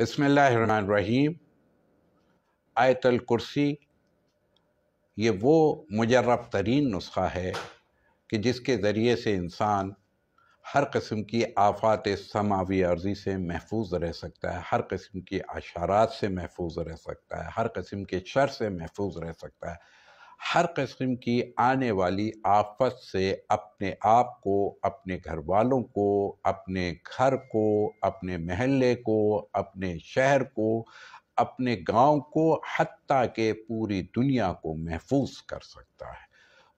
बसमीम आयतल कुर्सी ये वो मुजरब तरीन नुस्खा है कि जिसके ज़रिए से इंसान हर किस्म की आफात समावी अर्जी से महफूज रह सकता है हर किस्म की अशारात से महफूज रह सकता है हर किस्म के शर से महफूज रह सकता है हर कस्म की आने वाली आफत से अपने आप को अपने घर वालों को अपने घर को अपने महल्ले को अपने शहर को अपने गांव को हती के पूरी दुनिया को महफूज कर सकता है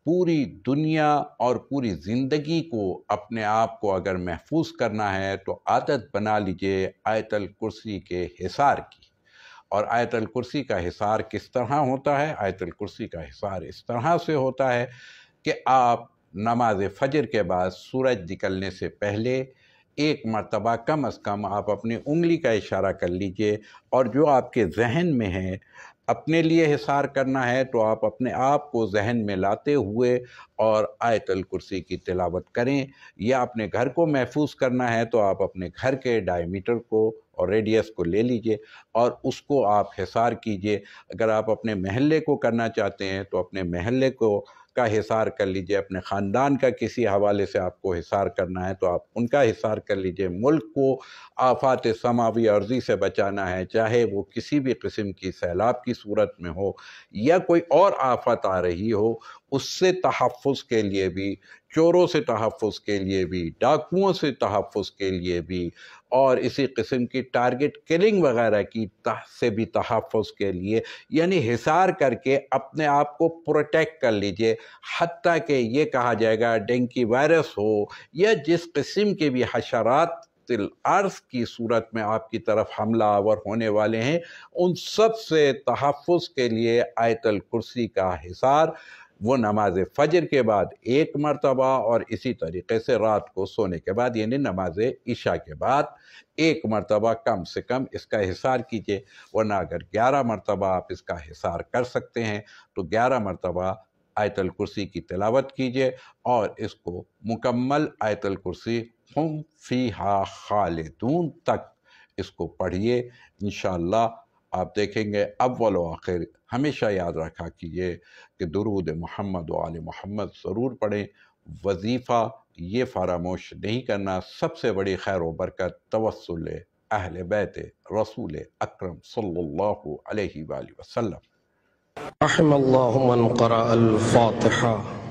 पूरी दुनिया और पूरी ज़िंदगी को अपने आप को अगर महफूज करना है तो आदत बना लीजिए आयतल कुर्सी के हिसार की और आयतल कुर्सी का हिसार किस तरह होता है आयतल कुर्सी का हिसार इस तरह से होता है कि आप नमाज फजर के बाद सूरज निकलने से पहले एक मरतबा कम अज़ कम आप अपनी उंगली का इशारा कर लीजिए और जो आपके जहन में है अपने लिए हिसार करना है तो आप अपने आप को जहन में लाते हुए और आयतल कुर्सी की तिलावत करें या अपने घर को महफूज करना है तो आप अपने घर के डायमीटर को और रेडियस को ले लीजिए और उसको आप हिसार कीजिए अगर आप अपने महल्ले को करना चाहते हैं तो अपने महल्ले को का हिसार कर लीजिए अपने ख़ानदान का किसी हवाले से आपको हिसार करना है तो आप उनका हिसार कर लीजिए मुल्क को आफात समावी अर्जी से बचाना है चाहे वो किसी भी किस्म की सैलाब की सूरत में हो या कोई और आफत आ रही हो उससे तहफ़ के लिए भी चोरों से तहफ़ के लिए भी डाकुओं से तहफ़ के लिए भी और इसी किस्म की टारगेट किलिंग वगैरह की तह से भी तहफ़ के लिए यानी हिसार करके अपने आप को प्रोटेक्ट कर लीजिए हती कि ये कहा जाएगा डेंकी वायरस हो या जिस किस्म के भी हशरात अर्ज की सूरत में आपकी तरफ हमला आवर होने वाले हैं उन सब से तहफ़ के लिए आयतल कुर्सी का हिसार वो नमाज फजर के बाद एक मरतबा और इसी तरीके से रात को सोने के बाद यानी नमाज ईशा के बाद एक मरतबा कम से कम इसका हिसार कीजिए वरना अगर ग्यारह मरतबा आप इसका हिसार कर सकते हैं तो ग्यारह मरतबा आयतल कुर्सी की तलावत कीजिए और इसको मुकम्मल आयतल कुर्सी हम फी हा खालदून तक इसको पढ़िए इन आप देखेंगे अव्वल आखिर हमेशा याद रखा कीजिए कि दरूद मोहम्मद वाल मोहम्मद ज़रूर पढ़ें वजीफ़ा ये फरामोश नहीं करना सबसे बड़ी खैर वरकत तवसल अहल बैत रसूल अक्रम सल्लल्लाहु अलैहि